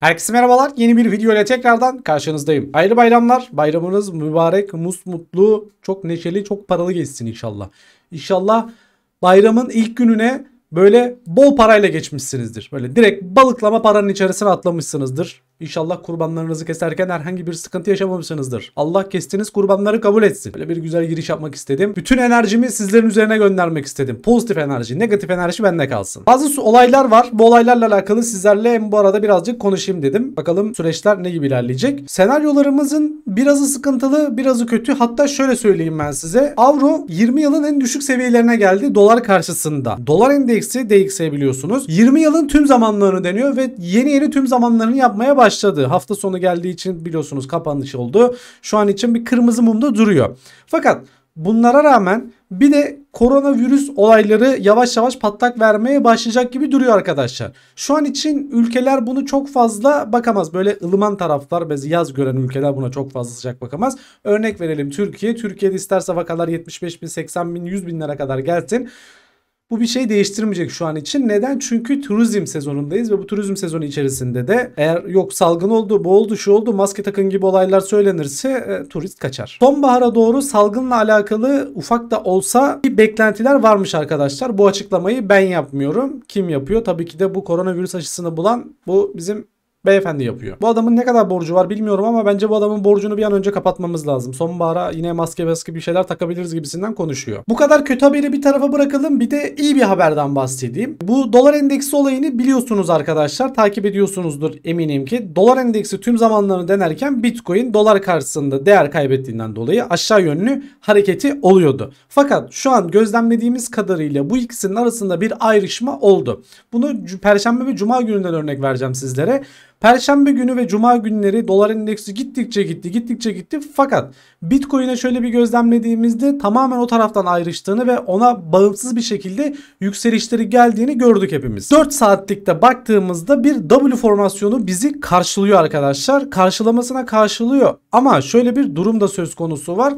Herkese merhabalar. Yeni bir video ile tekrardan karşınızdayım. Hayırlı bayramlar. Bayramınız mübarek, musmutlu, çok neşeli, çok paralı geçsin inşallah. İnşallah bayramın ilk gününe böyle bol parayla geçmişsinizdir. Böyle direkt balıklama paranın içerisine atlamışsınızdır. İnşallah kurbanlarınızı keserken herhangi bir sıkıntı yaşamamışsınızdır. Allah kestiğiniz kurbanları kabul etsin. Böyle bir güzel giriş yapmak istedim. Bütün enerjimi sizlerin üzerine göndermek istedim. Pozitif enerji, negatif enerji bende kalsın. Bazı olaylar var. Bu olaylarla alakalı sizlerle bu arada birazcık konuşayım dedim. Bakalım süreçler ne gibi ilerleyecek. Senaryolarımızın birazı sıkıntılı, birazı kötü. Hatta şöyle söyleyeyim ben size. Avro 20 yılın en düşük seviyelerine geldi dolar karşısında. Dolar endeksi DXY biliyorsunuz. 20 yılın tüm zamanlarını deniyor ve yeni yeni tüm zamanlarını yapmaya başladı başladı. Hafta sonu geldiği için biliyorsunuz kapanış oldu. Şu an için bir kırmızı mumda duruyor. Fakat bunlara rağmen bir de koronavirüs olayları yavaş yavaş patlak vermeye başlayacak gibi duruyor arkadaşlar. Şu an için ülkeler bunu çok fazla bakamaz. Böyle ılıman taraflar ve yaz gören ülkeler buna çok fazla sıcak bakamaz. Örnek verelim Türkiye. Türkiye'de isterse vakalar 75 bin, 80 bin, 100 binlere kadar gelsin. Bu bir şey değiştirmeyecek şu an için. Neden? Çünkü turizm sezonundayız ve bu turizm sezonu içerisinde de eğer yok salgın oldu, bu oldu, şu oldu, maske takın gibi olaylar söylenirse e, turist kaçar. Sonbahara doğru salgınla alakalı ufak da olsa bir beklentiler varmış arkadaşlar. Bu açıklamayı ben yapmıyorum. Kim yapıyor? Tabii ki de bu koronavirüs aşısını bulan bu bizim beyefendi yapıyor. Bu adamın ne kadar borcu var bilmiyorum ama bence bu adamın borcunu bir an önce kapatmamız lazım. Sonbahara yine maske baskı bir şeyler takabiliriz gibisinden konuşuyor. Bu kadar kötü haberi bir tarafa bırakalım bir de iyi bir haberden bahsedeyim. Bu dolar endeksi olayını biliyorsunuz arkadaşlar. Takip ediyorsunuzdur eminim ki. Dolar endeksi tüm zamanlarını denerken bitcoin dolar karşısında değer kaybettiğinden dolayı aşağı yönlü hareketi oluyordu. Fakat şu an gözlemlediğimiz kadarıyla bu ikisinin arasında bir ayrışma oldu. Bunu perşembe ve cuma gününden örnek vereceğim sizlere. Perşembe günü ve cuma günleri dolar endeksi gittikçe gitti gittikçe gitti fakat Bitcoin'e şöyle bir gözlemlediğimizde tamamen o taraftan ayrıştığını ve ona bağımsız bir şekilde yükselişleri geldiğini gördük hepimiz. 4 saatlikte baktığımızda bir W formasyonu bizi karşılıyor arkadaşlar. Karşılamasına karşılıyor ama şöyle bir durum da söz konusu var.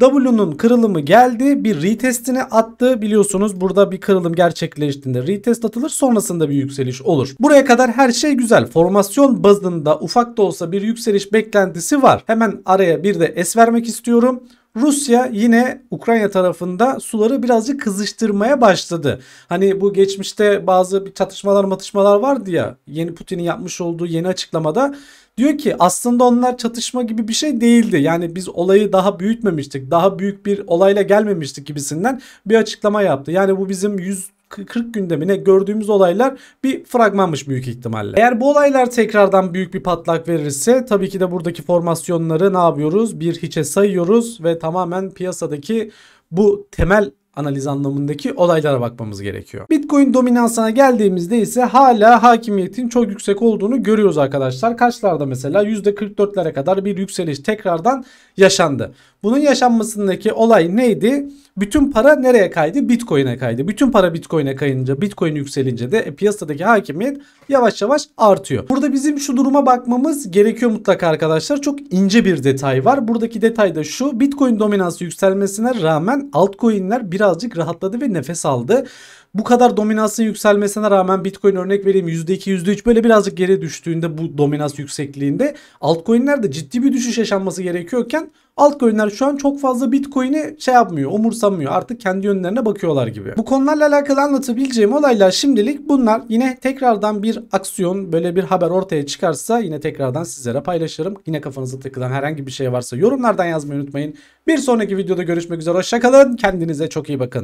W'nun kırılımı geldi bir retestini attı biliyorsunuz burada bir kırılım gerçekleştiğinde retest atılır sonrasında bir yükseliş olur. Buraya kadar her şey güzel formasyon enflasyon bazında ufak da olsa bir yükseliş beklentisi var. Hemen araya bir de s vermek istiyorum. Rusya yine Ukrayna tarafında suları birazcık kızıştırmaya başladı. Hani bu geçmişte bazı bir çatışmalar matışmalar vardı ya yeni Putin'in yapmış olduğu yeni açıklamada. Diyor ki aslında onlar çatışma gibi bir şey değildi. Yani biz olayı daha büyütmemiştik. Daha büyük bir olayla gelmemiştik gibisinden bir açıklama yaptı. Yani bu bizim 100 40 günde mi ne gördüğümüz olaylar bir fragmanmış büyük ihtimalle. Eğer bu olaylar tekrardan büyük bir patlak verirse tabii ki de buradaki formasyonları ne yapıyoruz? Bir hiçe sayıyoruz ve tamamen piyasadaki bu temel analiz anlamındaki olaylara bakmamız gerekiyor. Bitcoin dominansına geldiğimizde ise hala hakimiyetin çok yüksek olduğunu görüyoruz arkadaşlar. Kaçlarda mesela %44'lere kadar bir yükseliş tekrardan yaşandı. Bunun yaşanmasındaki olay neydi? Bütün para nereye kaydı? Bitcoin'e kaydı. Bütün para Bitcoin'e kayınca, Bitcoin yükselince de e, piyasadaki hakimiyet yavaş yavaş artıyor. Burada bizim şu duruma bakmamız gerekiyor mutlaka arkadaşlar. Çok ince bir detay var. Buradaki detay da şu. Bitcoin dominansı yükselmesine rağmen altcoin'ler bir birazcık rahatladı ve nefes aldı. Bu kadar dominansın yükselmesine rağmen Bitcoin örnek vereyim %2 %3 böyle birazcık geri düştüğünde bu dominans yüksekliğinde altcoin'lerde ciddi bir düşüş yaşanması gerekiyorken altcoin'ler şu an çok fazla Bitcoin'i şey yapmıyor, umursamıyor. Artık kendi yönlerine bakıyorlar gibi. Bu konularla alakalı anlatabileceğim olaylar şimdilik bunlar. Yine tekrardan bir aksiyon, böyle bir haber ortaya çıkarsa yine tekrardan sizlere paylaşırım. Yine kafanızda takılan herhangi bir şey varsa yorumlardan yazmayı unutmayın. Bir sonraki videoda görüşmek üzere. Hoşçakalın. Kendinize çok iyi bakın.